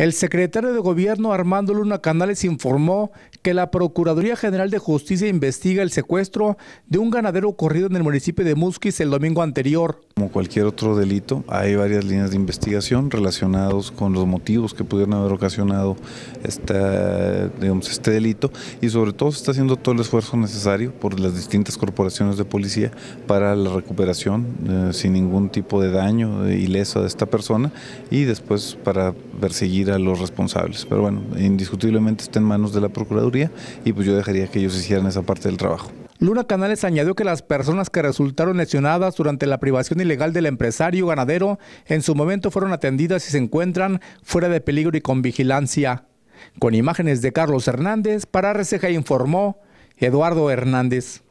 El secretario de Gobierno Armando Luna Canales informó que la Procuraduría General de Justicia investiga el secuestro de un ganadero ocurrido en el municipio de Musquis el domingo anterior. Como cualquier otro delito, hay varias líneas de investigación relacionados con los motivos que pudieron haber ocasionado esta, este delito y sobre todo se está haciendo todo el esfuerzo necesario por las distintas corporaciones de policía para la recuperación eh, sin ningún tipo de daño ileso de esta persona y después para perseguir a los responsables. Pero bueno, indiscutiblemente está en manos de la Procuraduría y pues yo dejaría que ellos hicieran esa parte del trabajo. Luna Canales añadió que las personas que resultaron lesionadas durante la privación ilegal del empresario ganadero en su momento fueron atendidas y se encuentran fuera de peligro y con vigilancia. Con imágenes de Carlos Hernández, para Receja, informó Eduardo Hernández.